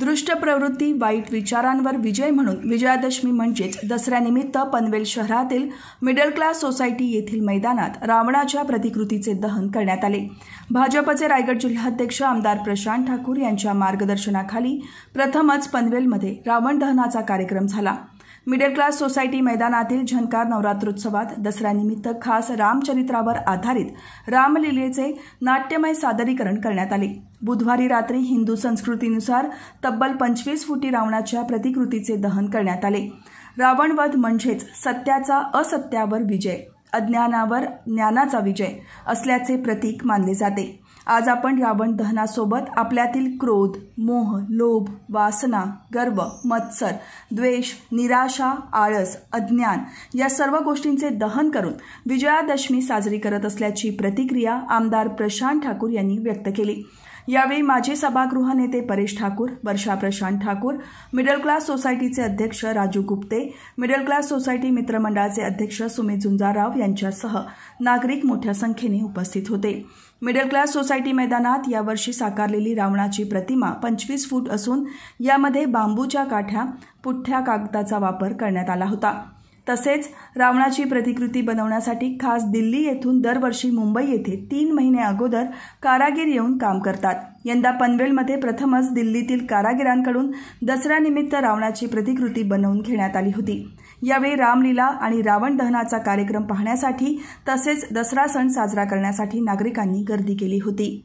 दृष्ट प्रवृत्ती वाईट विचारांवर विजय म्हणून विजयादशमी म्हणजेच दसऱ्यानिमित्त पनवेल शहरातील मिडल क्लास सोसायटी येथील मैदानात रावणाच्या प्रतिकृतीचे दहन करण्यात आले भाजपचे रायगड जिल्हाध्यक्ष आमदार प्रशांत ठाकूर यांच्या मार्गदर्शनाखाली प्रथमच पनवेलमध्ये रावण दहनाचा कार्यक्रम झाला मिडल क्लास सोसायटी मैदानातील झनकार नवरात्रोत्सवात दसऱ्यानिमित्त खास रामचरित्रावर आधारित रामलीलेचे नाट्यमय सादरीकरण करण्यात आले बुधवारी रात्री हिंदू संस्कृतीनुसार तब्बल पंचवीस फुटी रावणाच्या प्रतिकृतीचे दहन करण्यात आले रावणवध म्हणजेच सत्याचा असत्यावर विजय अज्ञानावर ज्ञानाचा विजय असल्याचे प्रतीक मानले जाते आज आपण रावण दहनासोबत आपल्यातील क्रोध मोह लोभ वासना गर्व मत्सर द्वेष निराशा आळस अज्ञान या सर्व गोष्टींचे दहन करून विजयादशमी साजरी करत असल्याची प्रतिक्रिया आमदार प्रशांत ठाकूर यांनी व्यक्त केली यावेळी माजी सभागृह नेते परेश ठाकूर वर्षा प्रशांत ठाकूर मिडल क्लास सोसायटीचे अध्यक्ष Raju Gupte middle class society मित्रमंडळाचे अध्यक्ष सुमित झुंजाराव यांच्यासह नागरिक मोठ्या संख्येने उपस्थित होते मिडल क्लास सोसायटी मैदानात यावर्षी साकारलेली रावणाची प्रतिमा पंचवीस फूट असून यामध्ये बांबूच्या काठ्या पुठ्ठ्या कागदाचा वापर करण्यात आला होता तसेच रावणाची प्रतिकृती बनवण्यासाठी खास दिल्ली येथून दरवर्षी मुंबई येथे तीन महिने अगोदर कारागीर येऊन काम करतात यंदा पनवेलमध्ये प्रथमच दिल्लीतील कारागिरांकडून दसऱ्यानिमित्त रावणाची प्रतिकृती बनवून घेण्यात आली होती यावेळी रामलीला आणि रावण दहनाचा कार्यक्रम पाहण्यासाठी तसेच दसरा सण साजरा करण्यासाठी नागरिकांनी गर्दी केली होती